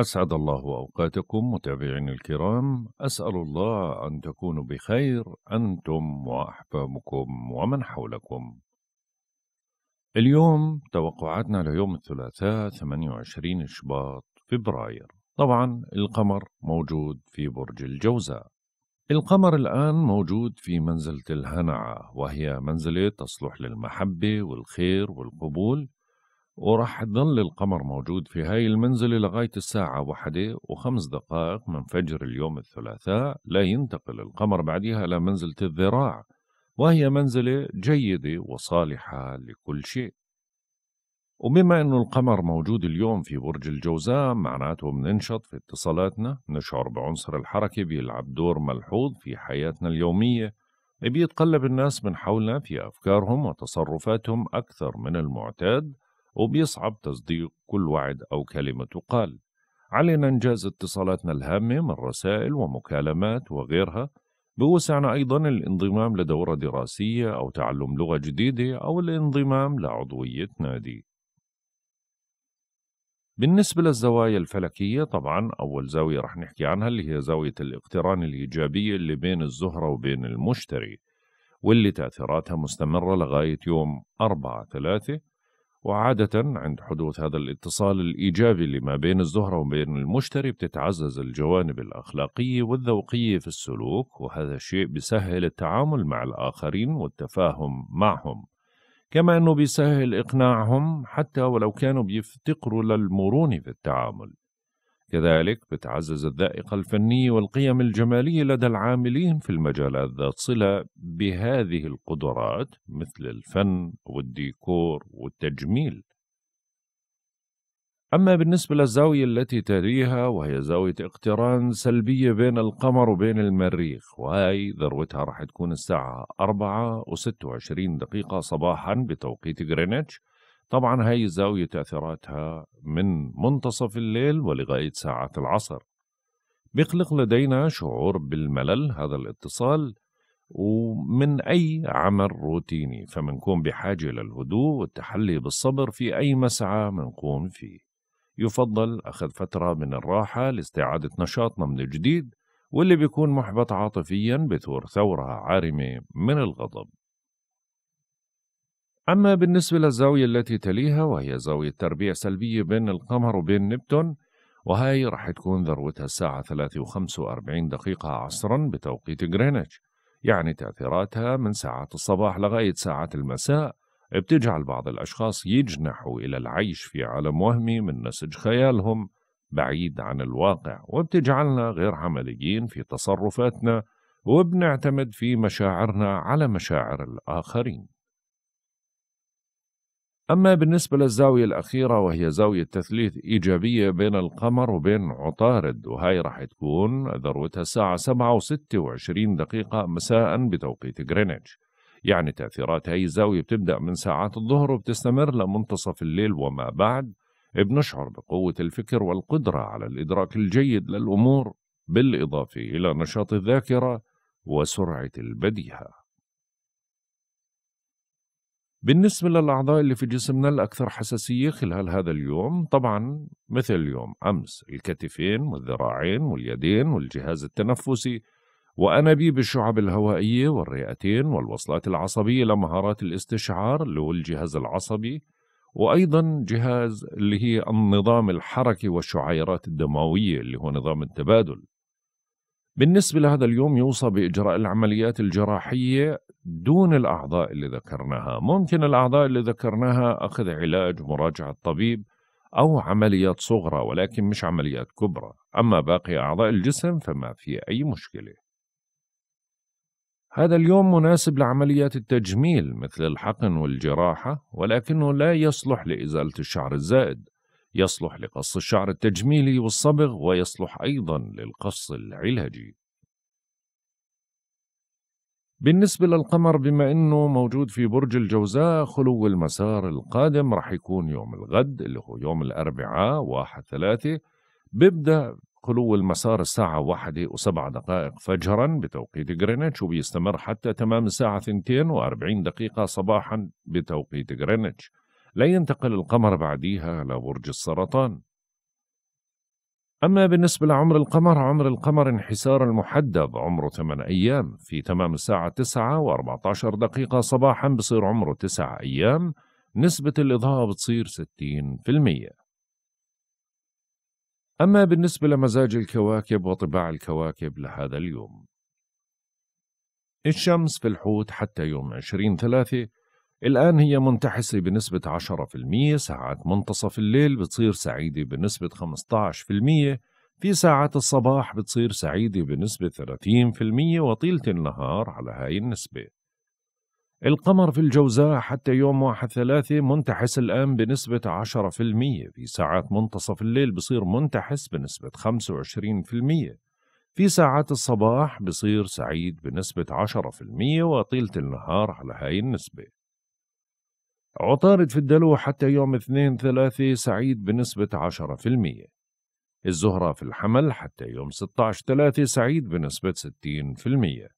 أسعد الله أوقاتكم متابعينا الكرام، أسأل الله أن تكونوا بخير أنتم وأحبابكم ومن حولكم. اليوم توقعاتنا ليوم الثلاثاء 28 شباط فبراير، طبعا القمر موجود في برج الجوزاء. القمر الآن موجود في منزلة الهنعة وهي منزلة تصلح للمحبة والخير والقبول وراح يضل القمر موجود في هاي المنزلة لغاية الساعة واحدة وخمس دقائق من فجر اليوم الثلاثاء لا ينتقل القمر بعدها إلى منزلة الذراع وهي منزلة جيدة وصالحة لكل شيء وبما أنه القمر موجود اليوم في برج الجوزاء معناته مننشط في اتصالاتنا نشعر بعنصر الحركة بيلعب دور ملحوظ في حياتنا اليومية بيتقلب الناس من حولنا في أفكارهم وتصرفاتهم أكثر من المعتاد وبيصعب تصديق كل وعد أو كلمة تقال علينا إنجاز اتصالاتنا الهامة من رسائل ومكالمات وغيرها بوسعنا أيضا الانضمام لدورة دراسية أو تعلم لغة جديدة أو الانضمام لعضوية نادي بالنسبة للزوايا الفلكية طبعا أول زاوية رح نحكي عنها اللي هي زاوية الاقتران الإيجابية اللي بين الزهرة وبين المشتري واللي تأثيراتها مستمرة لغاية يوم 4 3 وعادة عند حدوث هذا الاتصال الإيجابي اللي ما بين الزهرة وبين المشتري بتتعزز الجوانب الأخلاقية والذوقية في السلوك وهذا الشيء بيسهل التعامل مع الآخرين والتفاهم معهم كما أنه بيسهل إقناعهم حتى ولو كانوا بيفتقروا للمرونة في التعامل كذلك بتعزز الذائقة الفنية والقيم الجمالية لدى العاملين في المجالات ذات صلة بهذه القدرات مثل الفن والديكور والتجميل أما بالنسبة للزاوية التي تليها وهي زاوية اقتران سلبية بين القمر وبين المريخ وهي ذروتها راح تكون الساعة 4 و26 دقيقة صباحا بتوقيت غرينتش طبعا هاي الزاوية تأثيراتها من منتصف الليل ولغاية ساعات العصر بيخلق لدينا شعور بالملل هذا الاتصال ومن أي عمل روتيني فمنكون بحاجة للهدوء والتحلي بالصبر في أي مسعى منقوم فيه يفضل أخذ فترة من الراحة لاستعادة نشاطنا من جديد واللي بيكون محبط عاطفيا بثور ثورة عارمة من الغضب أما بالنسبة للزاوية التي تليها وهي زاوية تربيع سلبية بين القمر وبين نبتون وهي رح تكون ذروتها الساعة 3 و45 دقيقة عصرا بتوقيت جرينتش يعني تأثيراتها من ساعات الصباح لغاية ساعات المساء بتجعل بعض الأشخاص يجنحوا إلى العيش في عالم وهمي من نسج خيالهم بعيد عن الواقع وبتجعلنا غير عمليين في تصرفاتنا وبنعتمد في مشاعرنا على مشاعر الآخرين أما بالنسبة للزاوية الأخيرة وهي زاوية تثليث إيجابية بين القمر وبين عطارد وهي راح تكون ذروتها الساعة 7 و 26 دقيقة مساء بتوقيت غرينتش يعني تأثيرات هاي الزاوية بتبدأ من ساعات الظهر وبتستمر لمنتصف الليل وما بعد بنشعر بقوة الفكر والقدرة على الإدراك الجيد للأمور بالإضافة إلى نشاط الذاكرة وسرعة البديهة بالنسبة للأعضاء اللي في جسمنا الأكثر حساسية خلال هذا اليوم طبعا مثل اليوم أمس الكتفين والذراعين واليدين والجهاز التنفسي وأنابيب الشعب الهوائية والرئتين والوصلات العصبية لمهارات الاستشعار اللي هو الجهاز العصبي وأيضا جهاز اللي هي النظام الحركي والشعيرات الدموية اللي هو نظام التبادل بالنسبة لهذا اليوم يوصى بإجراء العمليات الجراحية دون الأعضاء اللي ذكرناها ممكن الأعضاء اللي ذكرناها أخذ علاج مراجعة طبيب أو عمليات صغرى ولكن مش عمليات كبرى أما باقي أعضاء الجسم فما في أي مشكلة هذا اليوم مناسب لعمليات التجميل مثل الحقن والجراحة ولكنه لا يصلح لإزالة الشعر الزائد يصلح لقص الشعر التجميلي والصبغ ويصلح أيضا للقص العلاجي بالنسبة للقمر بما أنه موجود في برج الجوزاء خلو المسار القادم رح يكون يوم الغد اللي هو يوم الأربعاء واحد ثلاثة بيبدأ خلو المسار الساعة واحدة وسبعة دقائق فجرا بتوقيت غرينتش وبيستمر حتى تمام الساعة ثنتين وأربعين دقيقة صباحا بتوقيت غرينتش لا ينتقل القمر بعديها لبرج السرطان أما بالنسبة لعمر القمر عمر القمر انحسار المحدب عمره 8 أيام في تمام الساعة 9 و14 دقيقة صباحا بصير عمره 9 أيام نسبة الإضاءة بتصير 60% أما بالنسبة لمزاج الكواكب وطباع الكواكب لهذا اليوم الشمس في الحوت حتى يوم 20 ثلاثة الآن هي منتحسة بنسبة 10% ساعات منتصف الليل بتصير سعيدة بنسبة 15% في ساعات الصباح بتصير سعيدة بنسبة 30% وطيلة النهار على هاي النسبة القمر في الجوزاء حتى يوم واحد ثلاثة منتحس الآن بنسبة 10% في ساعات منتصف الليل بصير منتحس بنسبة 25% في ساعات الصباح بصير سعيد بنسبة 10% وطيلة النهار على هاي النسبة عطارد في الدلو حتى يوم اثنين ثلاثة سعيد بنسبة عشرة في المية الزهرة في الحمل حتى يوم 16 ثلاثة سعيد بنسبة 60%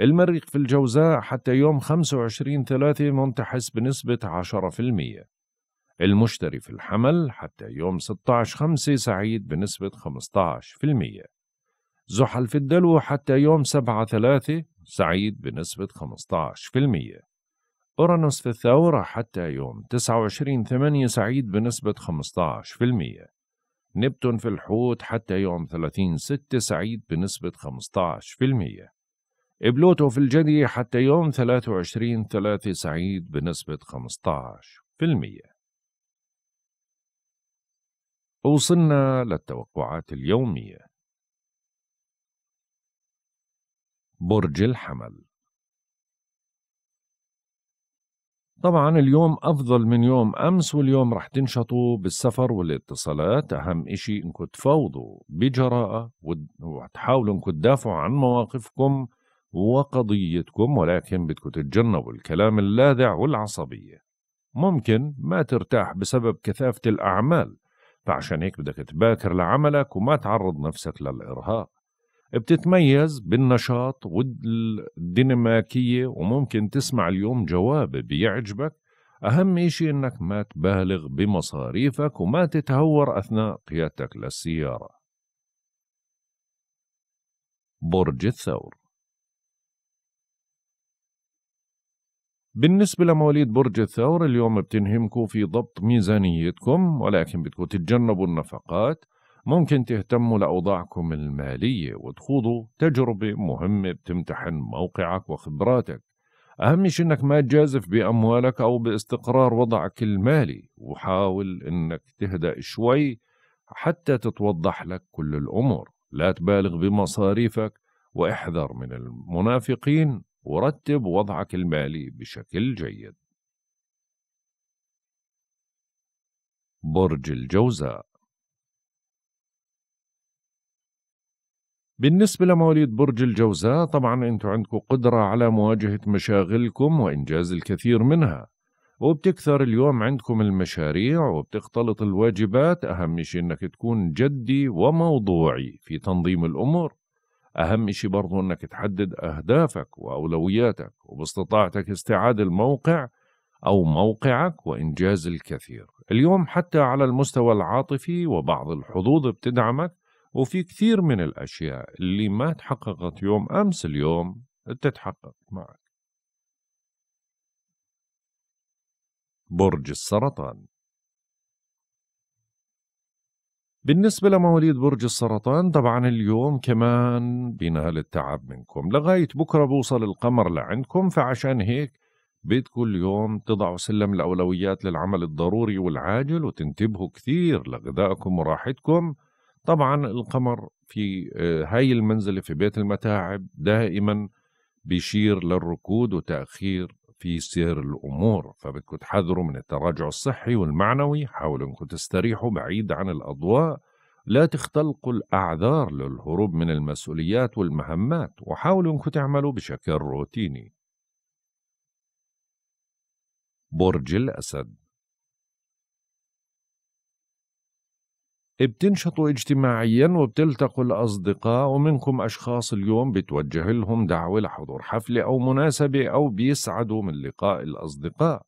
المريخ في الجوزاء حتى يوم 25 ثلاثة منتحس بنسبة 10% المشتري في الحمل حتى يوم 16 خمسة سعيد بنسبة 15% زحل في الدلو حتى يوم 7 ثلاثة سعيد بنسبة 15% أورانوس في الثورة حتى يوم 29 8 سعيد بنسبة 15% نبتون في الحوت حتى يوم 30 6 سعيد بنسبة 15% بلوتو في الجدي حتى يوم 23 3 سعيد بنسبة 15% وصلنا للتوقعات اليومية برج الحمل طبعا اليوم أفضل من يوم أمس واليوم رح تنشطوا بالسفر والاتصالات أهم إشي إنكم تفاوضوا بجراءة وتحاولوا إنكم تدافعوا عن مواقفكم وقضيتكم ولكن بدكم تتجنبوا الكلام اللاذع والعصبية ممكن ما ترتاح بسبب كثافة الأعمال فعشان هيك بدك تباكر لعملك وما تعرض نفسك للإرهاق بتتميز بالنشاط والديناميكية وممكن تسمع اليوم جواب بيعجبك أهم إشي إنك ما تبالغ بمصاريفك وما تتهور أثناء قيادتك للسيارة برج الثور بالنسبة لمواليد برج الثور اليوم بتنهمكم في ضبط ميزانيتكم ولكن بدكم تتجنبوا النفقات ممكن تهتموا لأوضاعكم المالية وتخوضوا تجربة مهمة بتمتحن موقعك وخبراتك أهم شيء إنك ما تجازف بأموالك أو باستقرار وضعك المالي وحاول إنك تهدأ شوي حتى تتوضح لك كل الأمور لا تبالغ بمصاريفك واحذر من المنافقين ورتب وضعك المالي بشكل جيد برج الجوزاء بالنسبة لمواليد برج الجوزاء طبعا انتم عندكم قدرة على مواجهة مشاغلكم وإنجاز الكثير منها وبتكثر اليوم عندكم المشاريع وبتختلط الواجبات أهم شيء أنك تكون جدي وموضوعي في تنظيم الأمور أهم شيء برضو أنك تحدد أهدافك وأولوياتك وباستطاعتك استعادة الموقع أو موقعك وإنجاز الكثير اليوم حتى على المستوى العاطفي وبعض الحظوظ بتدعمك وفي كثير من الأشياء اللي ما تحققت يوم أمس اليوم تتحقق معك برج السرطان بالنسبة لمواليد برج السرطان طبعا اليوم كمان بينهال التعب منكم لغاية بكرة بوصل القمر لعندكم فعشان هيك بدكم اليوم تضعوا سلم الأولويات للعمل الضروري والعاجل وتنتبهوا كثير لغذائكم وراحتكم طبعا القمر في آه، هاي المنزلة في بيت المتاعب دائما بيشير للركود وتأخير في سير الأمور فبدكم تحذروا من التراجع الصحي والمعنوي حاولوا أنكم تستريحوا بعيد عن الأضواء لا تختلقوا الأعذار للهروب من المسؤوليات والمهمات وحاولوا أنكم تعملوا بشكل روتيني برج الأسد بتنشطوا اجتماعيا وبتلتقوا الأصدقاء ومنكم أشخاص اليوم بتوجه لهم دعوة لحضور حفلة أو مناسبة أو بيسعدوا من لقاء الأصدقاء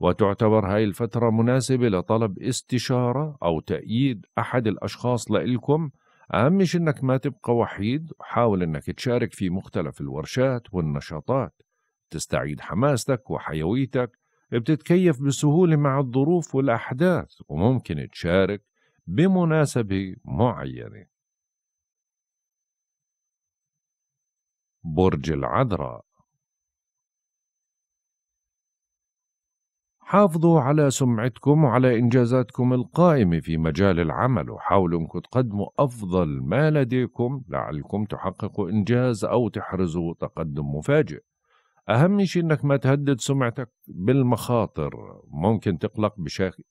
وتعتبر هاي الفترة مناسبة لطلب استشارة أو تأييد أحد الأشخاص لإلكم أهم شيء إنك ما تبقى وحيد وحاول إنك تشارك في مختلف الورشات والنشاطات تستعيد حماستك وحيويتك بتتكيف بسهولة مع الظروف والأحداث وممكن تشارك بمناسبة معينة برج العذراء حافظوا على سمعتكم وعلى إنجازاتكم القائمة في مجال العمل وحاولوا أنكم تقدموا أفضل ما لديكم لعلكم تحققوا إنجاز أو تحرزوا تقدم مفاجئ أهم شيء إنك ما تهدد سمعتك بالمخاطر ممكن تقلق بشكل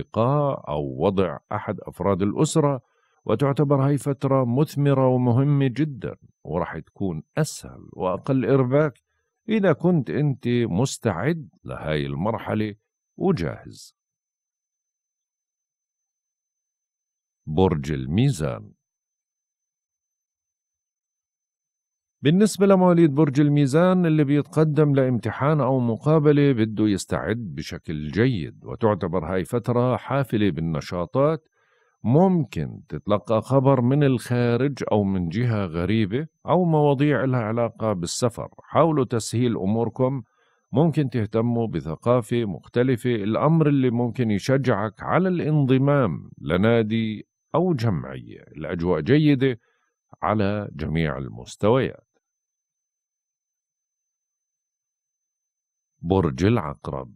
لقاء أو وضع أحد أفراد الأسرة وتعتبر هاي فترة مثمرة ومهمة جدا وراح تكون أسهل وأقل إرباك إذا كنت أنت مستعد لهاي المرحلة وجاهز برج الميزان بالنسبة لمواليد برج الميزان اللي بيتقدم لامتحان أو مقابلة بده يستعد بشكل جيد وتعتبر هاي فترة حافلة بالنشاطات ممكن تتلقى خبر من الخارج أو من جهة غريبة أو مواضيع لها علاقة بالسفر حاولوا تسهيل أموركم ممكن تهتموا بثقافة مختلفة الأمر اللي ممكن يشجعك على الانضمام لنادي أو جمعية الأجواء جيدة على جميع المستويات برج العقرب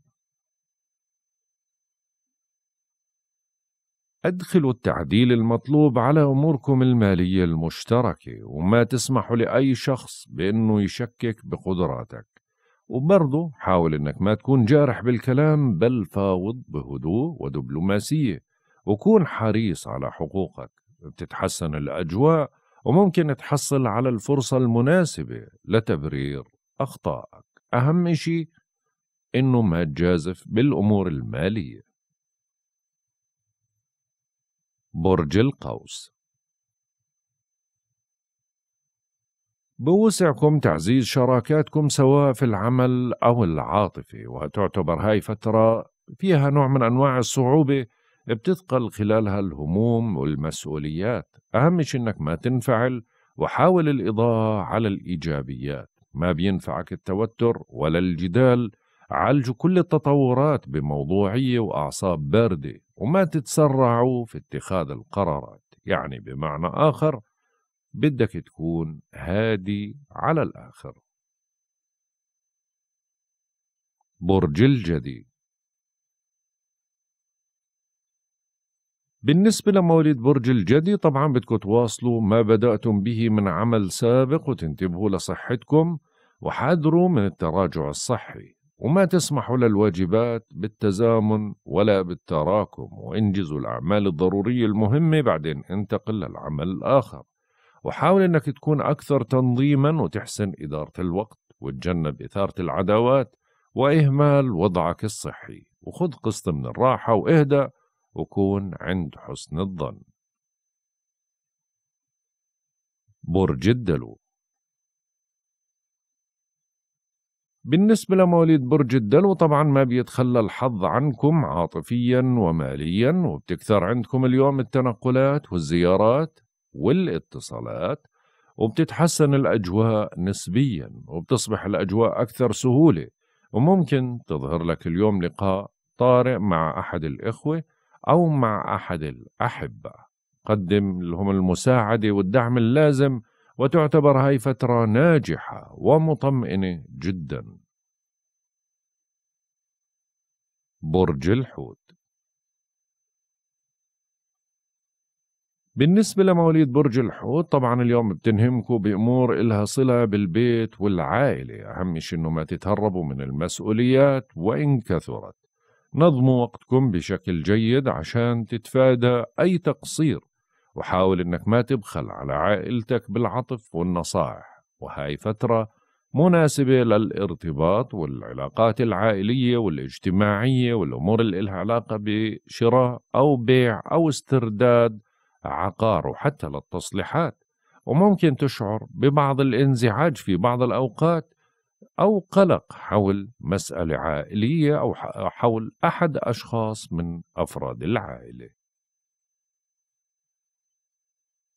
أدخلوا التعديل المطلوب على أموركم المالية المشتركة وما تسمح لأي شخص بأنه يشكك بقدراتك وبرضه حاول أنك ما تكون جارح بالكلام بل فاوض بهدوء ودبلوماسية وكون حريص على حقوقك بتتحسن الأجواء وممكن تحصل على الفرصة المناسبة لتبرير أخطائك أهم شيء إنه ما تجازف بالأمور المالية برج القوس بوسعكم تعزيز شراكاتكم سواء في العمل أو العاطفة وتعتبر هاي فترة فيها نوع من أنواع الصعوبة بتثقل خلالها الهموم والمسؤوليات أهم شيء إنك ما تنفعل وحاول الإضاءة على الإيجابيات ما بينفعك التوتر ولا الجدال عالجوا كل التطورات بموضوعية وأعصاب باردة وما تتسرعوا في اتخاذ القرارات يعني بمعنى آخر بدك تكون هادي على الآخر برج الجدي بالنسبة لمواليد برج الجدي طبعا بدكم تواصلوا ما بدأتم به من عمل سابق وتنتبهوا لصحتكم وحذروا من التراجع الصحي وما تسمح للواجبات بالتزامن ولا بالتراكم وانجزوا الأعمال الضرورية المهمة بعدين انتقل للعمل الآخر وحاول أنك تكون أكثر تنظيما وتحسن إدارة الوقت وتجنب إثارة العداوات وإهمال وضعك الصحي وخذ قسط من الراحة واهدأ وكون عند حسن الظن برج الدلو بالنسبة لمواليد برج الدلو طبعا ما بيتخلى الحظ عنكم عاطفيا وماليا وبتكثر عندكم اليوم التنقلات والزيارات والاتصالات وبتتحسن الأجواء نسبيا وبتصبح الأجواء أكثر سهولة وممكن تظهر لك اليوم لقاء طارئ مع أحد الإخوة أو مع أحد الأحبة قدم لهم المساعدة والدعم اللازم وتعتبر هاي فترة ناجحة ومطمئنة جدا برج الحوت بالنسبة لمواليد برج الحوت طبعا اليوم بتنهمكم بأمور إلها صلة بالبيت والعائلة أهم شيء إنه ما تتهربوا من المسؤوليات وإن كثرت نظموا وقتكم بشكل جيد عشان تتفادى أي تقصير وحاول انك ما تبخل على عائلتك بالعطف والنصائح وهاي فترة مناسبة للارتباط والعلاقات العائلية والاجتماعية والأمور اللي لها علاقة بشراء أو بيع أو استرداد عقار وحتى للتصليحات وممكن تشعر ببعض الانزعاج في بعض الأوقات أو قلق حول مسألة عائلية أو حول أحد أشخاص من أفراد العائلة